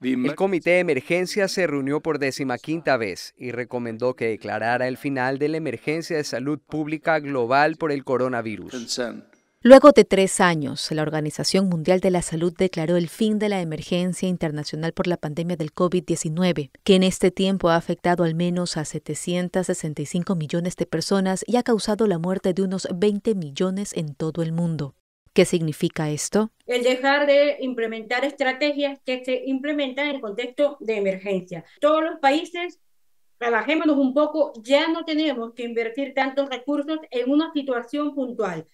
El comité de emergencia se reunió por quinta vez y recomendó que declarara el final de la emergencia de salud pública global por el coronavirus. Luego de tres años, la Organización Mundial de la Salud declaró el fin de la emergencia internacional por la pandemia del COVID-19, que en este tiempo ha afectado al menos a 765 millones de personas y ha causado la muerte de unos 20 millones en todo el mundo. ¿Qué significa esto? El dejar de implementar estrategias que se implementan en el contexto de emergencia. Todos los países, trabajémonos un poco, ya no tenemos que invertir tantos recursos en una situación puntual.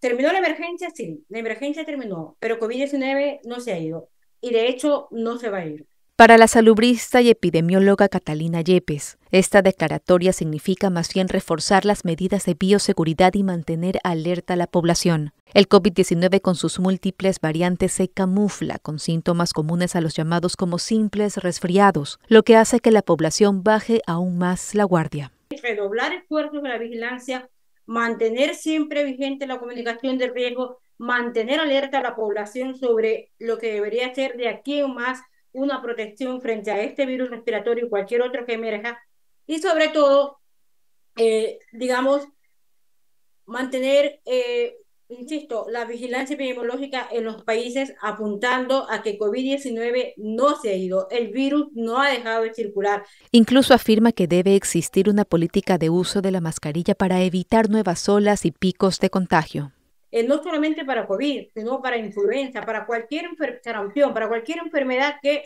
terminó la emergencia, sí, la emergencia terminó, pero COVID-19 no se ha ido y de hecho no se va a ir. Para la salubrista y epidemióloga Catalina Yepes, esta declaratoria significa más bien reforzar las medidas de bioseguridad y mantener alerta a la población. El COVID-19 con sus múltiples variantes se camufla con síntomas comunes a los llamados como simples resfriados, lo que hace que la población baje aún más la guardia. Redoblar esfuerzos de la vigilancia, mantener siempre vigente la comunicación del riesgo, mantener alerta a la población sobre lo que debería ser de aquí en más una protección frente a este virus respiratorio y cualquier otro que emerja. Y sobre todo, eh, digamos, mantener eh, insisto, la vigilancia epidemiológica en los países apuntando a que COVID-19 no se ha ido, el virus no ha dejado de circular. Incluso afirma que debe existir una política de uso de la mascarilla para evitar nuevas olas y picos de contagio. Eh, no solamente para COVID, sino para influenza, para cualquier sarampión, para cualquier enfermedad que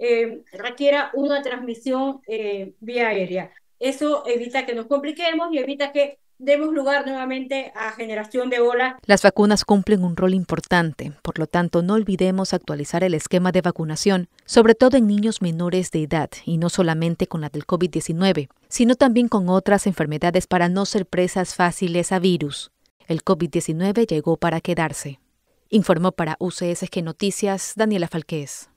eh, requiera una transmisión eh, vía aérea. Eso evita que nos compliquemos y evita que demos lugar nuevamente a generación de ola. Las vacunas cumplen un rol importante, por lo tanto no olvidemos actualizar el esquema de vacunación, sobre todo en niños menores de edad, y no solamente con la del COVID-19, sino también con otras enfermedades para no ser presas fáciles a virus. El COVID-19 llegó para quedarse. Informó para UCSG Noticias Daniela Falqués.